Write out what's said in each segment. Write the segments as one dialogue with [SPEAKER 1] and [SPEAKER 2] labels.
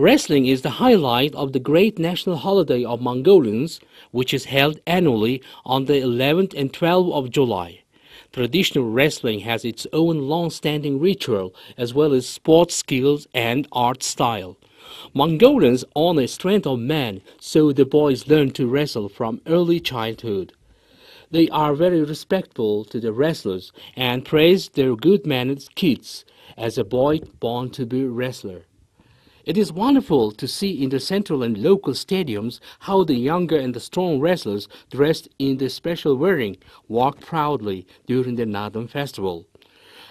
[SPEAKER 1] Wrestling is the highlight of the great national holiday of Mongolians, which is held annually on the 11th and 12th of July. Traditional wrestling has its own long-standing ritual, as well as sports skills and art style. Mongolians honor strength of man, so the boys learn to wrestle from early childhood. They are very respectful to the wrestlers and praise their good-mannered kids as a boy born to be wrestler. It is wonderful to see in the central and local stadiums how the younger and the strong wrestlers dressed in the special wearing walk proudly during the Nadam festival.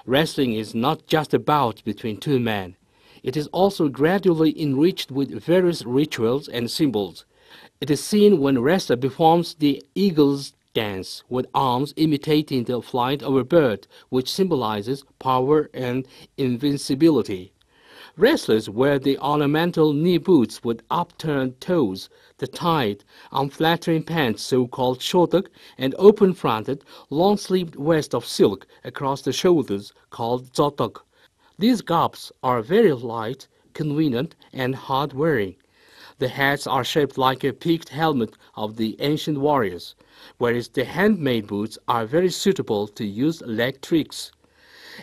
[SPEAKER 1] Wrestling is not just a bout between two men. It is also gradually enriched with various rituals and symbols. It is seen when a wrestler performs the eagle's dance with arms imitating the flight of a bird, which symbolizes power and invincibility. Wrestlers wear the ornamental knee boots with upturned toes, the tight, unflattering pants, so-called shotok, and open-fronted, long-sleeved vest of silk across the shoulders, called zotok. These gobs are very light, convenient, and hard-wearing. The hats are shaped like a peaked helmet of the ancient warriors, whereas the handmade boots are very suitable to use leg tricks.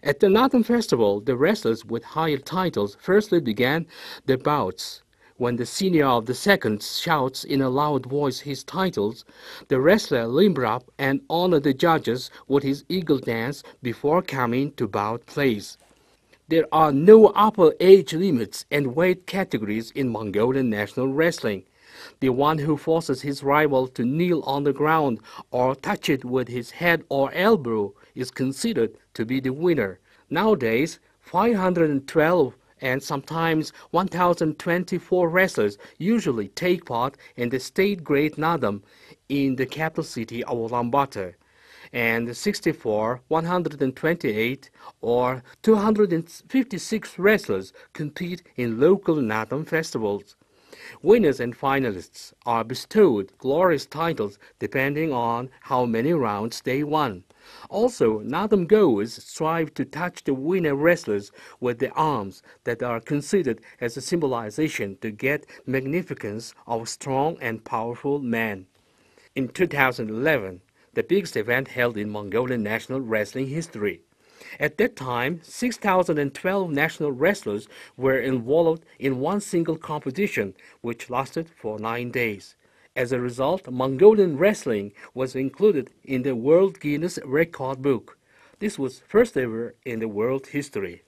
[SPEAKER 1] At the London Festival, the wrestlers with higher titles firstly began their bouts. When the senior of the second shouts in a loud voice his titles, the wrestler limps up and honors the judges with his eagle dance before coming to bout place. There are no upper age limits and weight categories in Mongolian national wrestling. The one who forces his rival to kneel on the ground or touch it with his head or elbow is considered to be the winner. Nowadays, 512 and sometimes 1,024 wrestlers usually take part in the state grade Nadam in the capital city of Ulaanbaatar, and 64, 128, or 256 wrestlers compete in local Nadam festivals. Winners and finalists are bestowed glorious titles depending on how many rounds they won. Also, Nadam goers strive to touch the winner wrestlers with the arms that are considered as a symbolization to get magnificence of strong and powerful men. In 2011, the biggest event held in Mongolian national wrestling history, at that time, 6,012 national wrestlers were involved in one single competition, which lasted for nine days. As a result, Mongolian wrestling was included in the World Guinness Record Book. This was first ever in the world history.